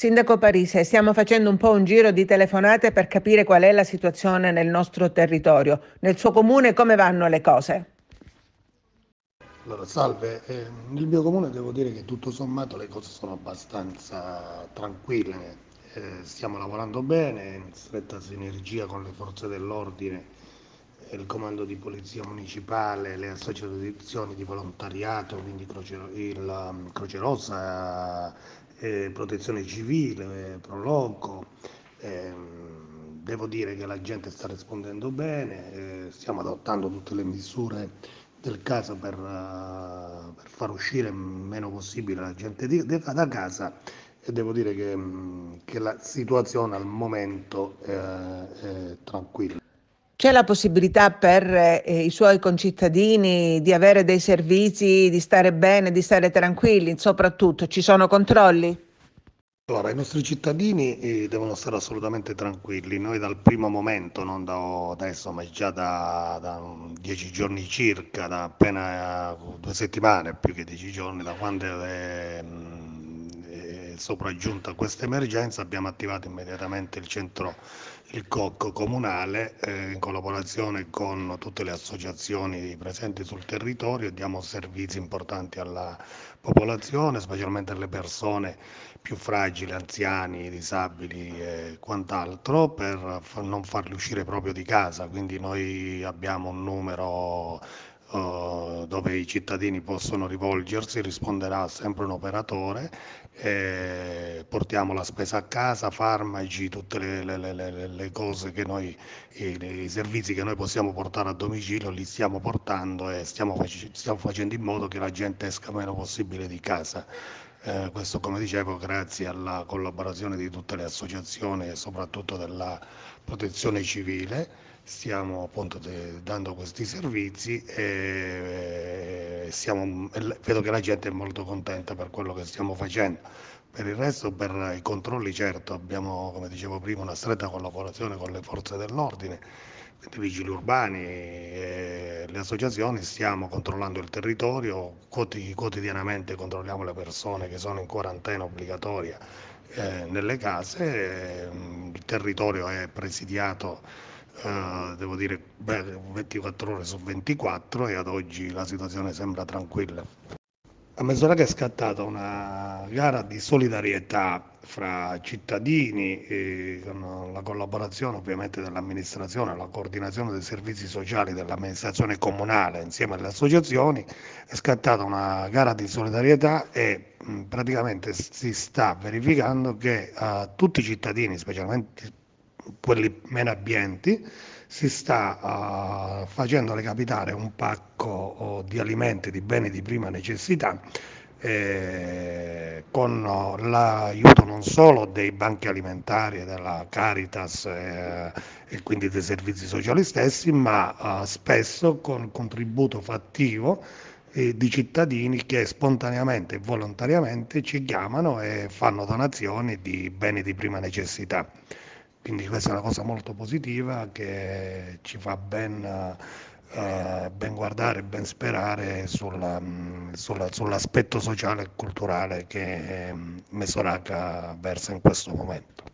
Sindaco Parise, stiamo facendo un po' un giro di telefonate per capire qual è la situazione nel nostro territorio. Nel suo comune come vanno le cose? Allora, salve, eh, nel mio comune devo dire che tutto sommato le cose sono abbastanza tranquille, eh, stiamo lavorando bene, in stretta sinergia con le forze dell'ordine, eh, il comando di polizia municipale, le associazioni di volontariato, quindi Croce, il, um, Croce Rossa, eh, protezione civile, eh, Proloco. Ehm, devo dire che la gente sta rispondendo bene, eh, stiamo adottando tutte le misure del caso per, uh, per far uscire il meno possibile la gente di, di, da casa e devo dire che, mm, che, la situazione al momento è, è tranquilla. C'è la possibilità per eh, i suoi concittadini di avere dei servizi, di stare bene, di stare tranquilli, soprattutto ci sono controlli? Allora, i nostri cittadini eh, devono stare assolutamente tranquilli. Noi dal primo momento, non da adesso, ma già da, da dieci giorni circa, da appena eh, due settimane, più che dieci giorni, da quando le, eh, sopraggiunta questa emergenza abbiamo attivato immediatamente il centro il COC Comunale eh, in collaborazione con tutte le associazioni presenti sul territorio diamo servizi importanti alla popolazione, specialmente alle persone più fragili, anziani, disabili e quant'altro per non farli uscire proprio di casa, quindi noi abbiamo un numero eh, dove i cittadini possono rivolgersi, risponderà sempre un operatore, eh, portiamo la spesa a casa, farmaci, tutte le, le, le, le cose che noi, i, i, servizi che noi possiamo portare a domicilio li stiamo portando e stiamo, stiamo facendo in modo che la gente esca meno possibile di casa. Eh, questo come dicevo grazie alla collaborazione di tutte le associazioni e soprattutto della protezione civile stiamo appunto de- dando questi servizi e, siamo, vedo che la gente è molto contenta per quello che stiamo facendo. Per il resto, per i controlli, certo, abbiamo, come dicevo prima, una stretta collaborazione con le forze dell'ordine i vigili urbani eh, le associazioni stiamo controllando il territorio, quotidianamente controlliamo le persone che sono in quarantena obbligatoria eh, nelle case, ehm, il territorio è presidiato eh, devo dire 24 ore su 24 e ad oggi la situazione sembra tranquilla. A mezz'ora che è scattata una gara di solidarietà fra cittadini, con la collaborazione ovviamente dell'amministrazione, la coordinazione dei servizi sociali dell'amministrazione comunale insieme alle associazioni, è scattata una gara di solidarietà e praticamente si sta verificando che a tutti i cittadini, specialmente, quelli meno abbienti, si sta uh, facendo recapitare un pacco uh, di alimenti, di beni di prima necessità, eh, con eh, l'aiuto non solo dei banchi alimentari, della Caritas eh, e quindi dei servizi sociali stessi, ma spesso con il contributo fattivo di cittadini che spontaneamente e volontariamente ci chiamano e fanno donazioni di beni di prima necessità. Quindi questa è una cosa molto positiva che ci fa ben, eh, ben guardare, ben sperare sulla, sulla, sull'aspetto sociale e culturale che eh, Mesoraca versa in questo momento.